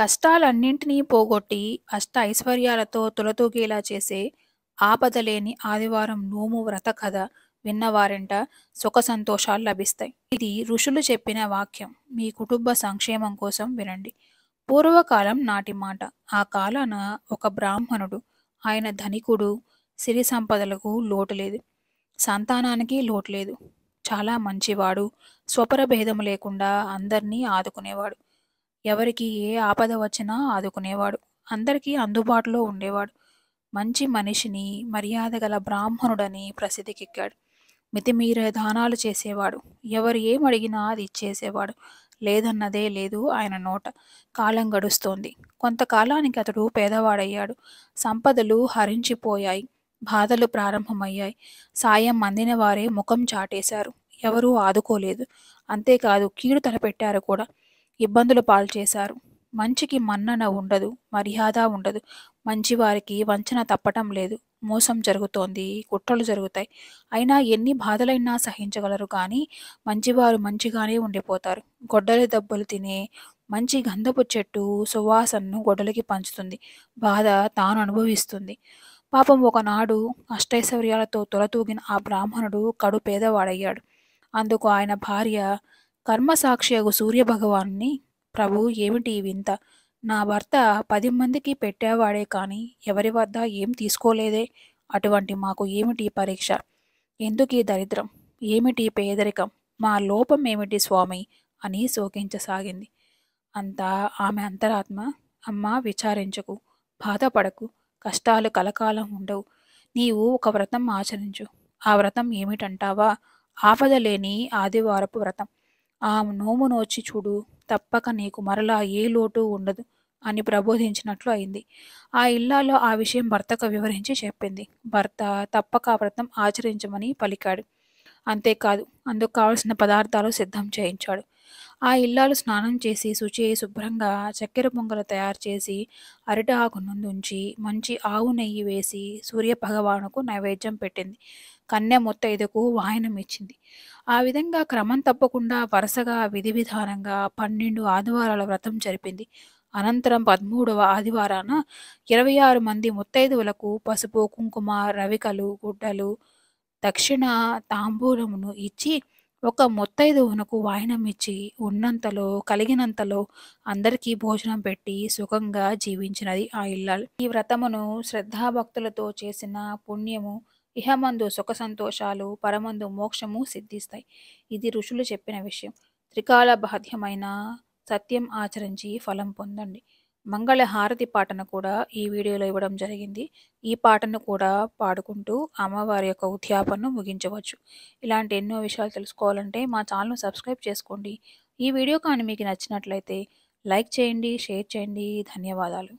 కష్టాలన్నింటినీ పోగొట్టి అష్ట ఐశ్వర్యాలతో తులతూగేలా చేసే ఆపదలేని ఆదివారం నోము వ్రత కథ విన్నవారింట సుఖ సంతోషాలు లభిస్తాయి ఇది ఋషులు చెప్పిన వాక్యం మీ కుటుంబ సంక్షేమం కోసం వినండి పూర్వకాలం నాటి మాట ఆ కాలాన ఒక బ్రాహ్మణుడు ఆయన ధనికుడు సిరి సంపదలకు లోటు లేదు సంతానానికి లోటు లేదు చాలా మంచివాడు స్వపర భేదం లేకుండా అందరినీ ఆదుకునేవాడు ఎవరికి ఏ ఆపద వచ్చినా ఆదుకునేవాడు అందరికీ అందుబాటులో ఉండేవాడు మంచి మనిషిని మర్యాద గల బ్రాహ్మణుడని ప్రసిద్ధికెక్కాడు మితిమీర దానాలు చేసేవాడు ఎవరు ఏమడిగినా అది ఇచ్చేసేవాడు లేదన్నదే లేదు ఆయన నోట కాలం గడుస్తోంది కొంతకాలానికి అతడు పేదవాడయ్యాడు సంపదలు హరించిపోయాయి బాధలు ప్రారంభమయ్యాయి సాయం అందిన వారే ముఖం చాటేశారు ఎవరూ ఆదుకోలేదు అంతేకాదు కీడు తలపెట్టారు కూడా ఇబ్బందులు పాలు చేశారు మంచికి మన్నన ఉండదు మర్యాద ఉండదు మంచివారికి వంచన తప్పటం లేదు మోసం జరుగుతోంది కుట్రలు జరుగుతాయి అయినా ఎన్ని బాధలైనా సహించగలరు కానీ మంచివారు మంచిగానే ఉండిపోతారు గొడ్డలి దెబ్బలు తినే మంచి గంధపు చెట్టు సువాసనను గొడ్డలికి పంచుతుంది బాధ తాను అనుభవిస్తుంది పాపం ఒకనాడు అష్టైశ్వర్యాలతో తొలతూగిన ఆ బ్రాహ్మణుడు కడు పేదవాడయ్యాడు అందుకు ఆయన భార్య కర్మసాక్షియగు సూర్యభగవాన్ని ప్రభు ఏమిటి వింత నా భర్త పది మందికి పెట్టేవాడే కానీ ఎవరి వద్ద ఏం తీసుకోలేదే అటువంటి మాకు ఏమిటి పరీక్ష ఎందుకీ దరిద్రం ఏమిటి పేదరికం మా లోపం ఏమిటి స్వామి అని శోకించసాగింది అంతా ఆమె అంతరాత్మ అమ్మ విచారించకు బాధపడకు కష్టాలు కలకాలం ఉండవు నీవు ఒక వ్రతం ఆచరించు ఆ వ్రతం ఏమిటంటావా ఆపదలేని ఆదివారపు వ్రతం ఆ నోము నోచి చూడు తప్పక నీకు మరలా ఏ లోటు ఉండదు అని ప్రబోధించినట్లు అయింది ఆ ఇల్లాలో ఆ విషయం భర్తకు వివరించి చెప్పింది భర్త తప్పక ఆ వ్రతం ఆచరించమని పలికాడు అంతేకాదు అందుకు కావలసిన పదార్థాలు సిద్ధం చేయించాడు ఆ ఇల్లాలు స్నానం చేసి శుచి శుభ్రంగా చక్కెర పొంగలు తయారు చేసి అరిట ఆకు నుండి ఉంచి మంచి ఆవు నెయ్యి వేసి సూర్య భగవానుకు నైవేద్యం పెట్టింది కన్య ముత్తైదుకు వాయనమిచ్చింది ఆ విధంగా క్రమం తప్పకుండా వరుసగా విధి విధానంగా పన్నెండు ఆదివారాల వ్రతం జరిపింది అనంతరం పదమూడవ ఆదివారాన ఇరవై ఆరు మంది ముత్తైదువులకు పసుపు కుంకుమ రవికలు గుడ్డలు దక్షిణ తాంబూలమును ఇచ్చి ఒక ముత్తైదువునకు వాయినం ఇచ్చి ఉన్నంతలో కలిగినంతలో అందరికీ భోజనం పెట్టి సుఖంగా జీవించినది ఆ ఇల్లాలు ఈ వ్రతమును శ్రద్ధాభక్తులతో చేసిన పుణ్యము ఇహమందు సుఖ సంతోషాలు పరమందు మోక్షము సిద్ధిస్తాయి ఇది ఋషులు చెప్పిన విషయం త్రికాల బాధ్యమైన సత్యం ఆచరించి ఫలం పొందండి మంగళ హారతి పాటను కూడా ఈ వీడియోలో ఇవ్వడం జరిగింది ఈ పాటను కూడా పాడుకుంటూ అమ్మవారి యొక్క ఉద్యాపనను ముగించవచ్చు ఇలాంటి ఎన్నో విషయాలు తెలుసుకోవాలంటే మా ఛానల్ను సబ్స్క్రైబ్ చేసుకోండి ఈ వీడియో కానీ మీకు నచ్చినట్లయితే లైక్ చేయండి షేర్ చేయండి ధన్యవాదాలు